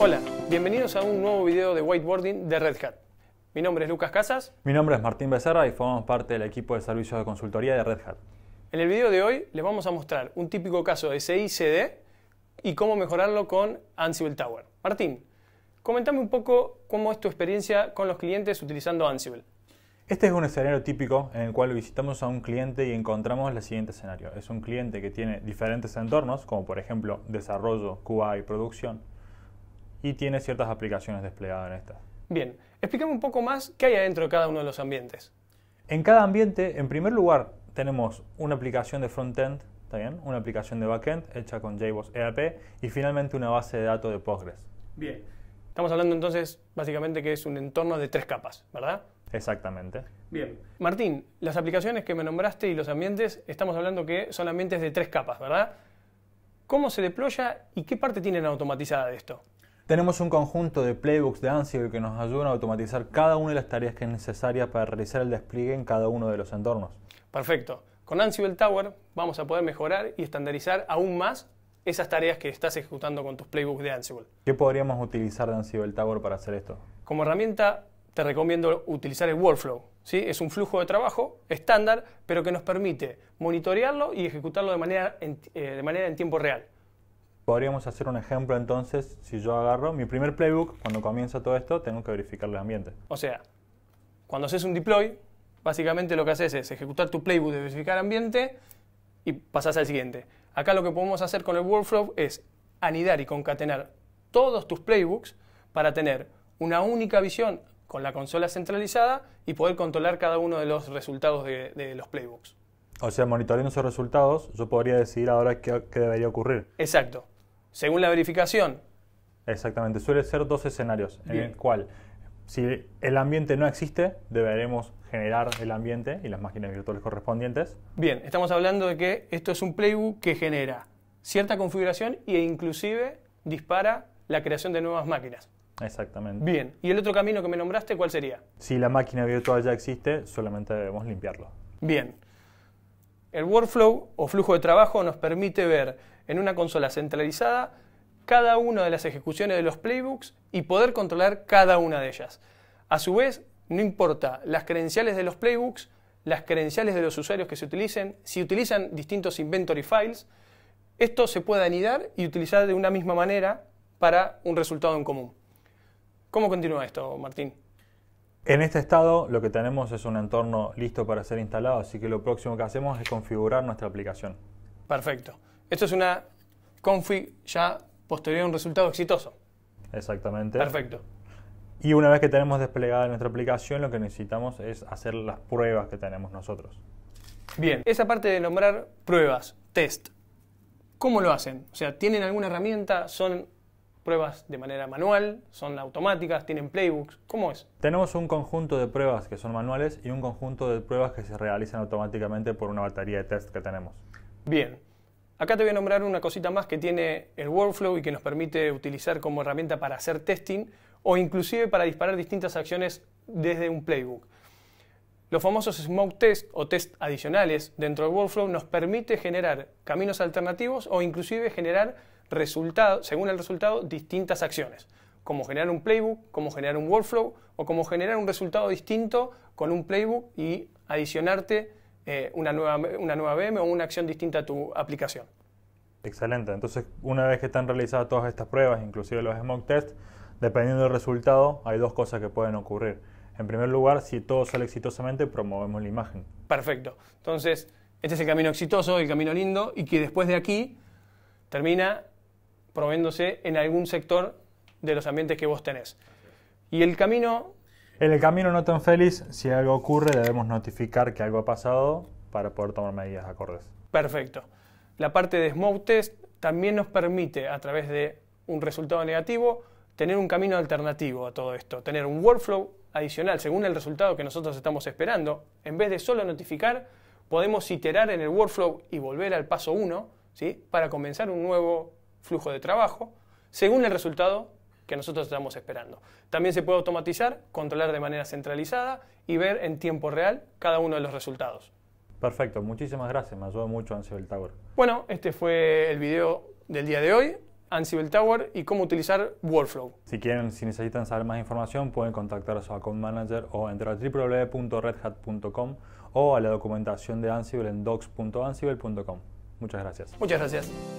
Hola, bienvenidos a un nuevo video de whiteboarding de Red Hat. Mi nombre es Lucas Casas. Mi nombre es Martín Becerra y formamos parte del equipo de servicios de consultoría de Red Hat. En el video de hoy les vamos a mostrar un típico caso de CICD y cómo mejorarlo con Ansible Tower. Martín, comentame un poco cómo es tu experiencia con los clientes utilizando Ansible. Este es un escenario típico en el cual visitamos a un cliente y encontramos el siguiente escenario. Es un cliente que tiene diferentes entornos, como por ejemplo desarrollo, QA y producción, y tiene ciertas aplicaciones desplegadas en estas. Bien, explícame un poco más qué hay adentro de cada uno de los ambientes. En cada ambiente, en primer lugar, tenemos una aplicación de frontend, ¿está bien? Una aplicación de backend hecha con JBoss EAP y finalmente una base de datos de Postgres. Bien. Estamos hablando entonces básicamente que es un entorno de tres capas, ¿verdad? Exactamente. Bien. Martín, las aplicaciones que me nombraste y los ambientes, estamos hablando que son ambientes de tres capas, ¿verdad? ¿Cómo se deploya y qué parte tienen automatizada de esto? Tenemos un conjunto de playbooks de Ansible que nos ayudan a automatizar cada una de las tareas que es necesaria para realizar el despliegue en cada uno de los entornos. Perfecto. Con Ansible Tower vamos a poder mejorar y estandarizar aún más esas tareas que estás ejecutando con tus playbooks de Ansible. ¿Qué podríamos utilizar de Ansible Tower para hacer esto? Como herramienta te recomiendo utilizar el workflow. ¿sí? Es un flujo de trabajo estándar, pero que nos permite monitorearlo y ejecutarlo de manera eh, de manera en tiempo real. Podríamos hacer un ejemplo entonces, si yo agarro mi primer playbook, cuando comienza todo esto, tengo que verificar el ambiente. O sea, cuando haces un deploy, básicamente lo que haces es ejecutar tu playbook de verificar ambiente y pasas al siguiente. Acá lo que podemos hacer con el workflow es anidar y concatenar todos tus playbooks para tener una única visión con la consola centralizada y poder controlar cada uno de los resultados de, los playbooks. O sea, monitoreando esos resultados, yo podría decidir ahora qué debería ocurrir. Exacto según la verificación. Exactamente, suele ser dos escenarios en el cual si el ambiente no existe, deberemos generar el ambiente y las máquinas virtuales correspondientes. Bien, estamos hablando de que esto es un playbook que genera cierta configuración e inclusive dispara la creación de nuevas máquinas. Exactamente. Bien, ¿y el otro camino que me nombraste cuál sería? Si la máquina virtual ya existe, solamente debemos limpiarlo. Bien. El workflow o flujo de trabajo nos permite ver en una consola centralizada cada una de las ejecuciones de los playbooks y poder controlar cada una de ellas. A su vez, no importa las credenciales de los playbooks, las credenciales de los usuarios que se utilicen, si utilizan distintos inventory files, esto se puede anidar y utilizar de una misma manera para un resultado en común. ¿Cómo continúa esto, Martín? En este estado lo que tenemos es un entorno listo para ser instalado, así que lo próximo que hacemos es configurar nuestra aplicación. Perfecto. Esto es una config ya posterior a un resultado exitoso. Exactamente. Perfecto. Y una vez que tenemos desplegada nuestra aplicación, lo que necesitamos es hacer las pruebas que tenemos nosotros. Bien, esa parte de nombrar pruebas, test, ¿cómo lo hacen? O sea, ¿tienen alguna herramienta? ¿Son pruebas de manera manual? ¿Son automáticas? ¿Tienen playbooks? ¿Cómo es? Tenemos un conjunto de pruebas que son manuales y un conjunto de pruebas que se realizan automáticamente por una batería de test que tenemos. Bien. Acá te voy a nombrar una cosita más que tiene el workflow y que nos permite utilizar como herramienta para hacer testing o inclusive para disparar distintas acciones desde un playbook. Los famosos smoke test o test adicionales dentro del workflow nos permite generar caminos alternativos o inclusive generar resultado, según el resultado, distintas acciones, como generar un playbook, como generar un workflow o como generar un resultado distinto con un playbook y adicionarte eh, una, nueva, una nueva VM o una acción distinta a tu aplicación. Excelente, entonces una vez que están realizadas todas estas pruebas, inclusive los smoke tests, dependiendo del resultado, hay dos cosas que pueden ocurrir. En primer lugar, si todo sale exitosamente, promovemos la imagen. Perfecto. Entonces, este es el camino exitoso, el camino lindo, y que después de aquí termina promoviéndose en algún sector de los ambientes que vos tenés. Y el camino... En el camino no tan feliz, si algo ocurre, debemos notificar que algo ha pasado para poder tomar medidas acordes. Perfecto. La parte de smoke test también nos permite, a través de un resultado negativo, tener un camino alternativo a todo esto, tener un workflow adicional según el resultado que nosotros estamos esperando. En vez de solo notificar, podemos iterar en el workflow y volver al paso 1 ¿sí? para comenzar un nuevo flujo de trabajo, según el resultado que nosotros estamos esperando. También se puede automatizar, controlar de manera centralizada y ver en tiempo real cada uno de los resultados. Perfecto, muchísimas gracias, me ayudó mucho Ansible Tower. Bueno, este fue el video del día de hoy, Ansible Tower y cómo utilizar Workflow. Si quieren, si necesitan saber más información, pueden contactar a su account manager o entrar a www.redhat.com o a la documentación de Ansible en docs.ansible.com. Muchas gracias. Muchas gracias.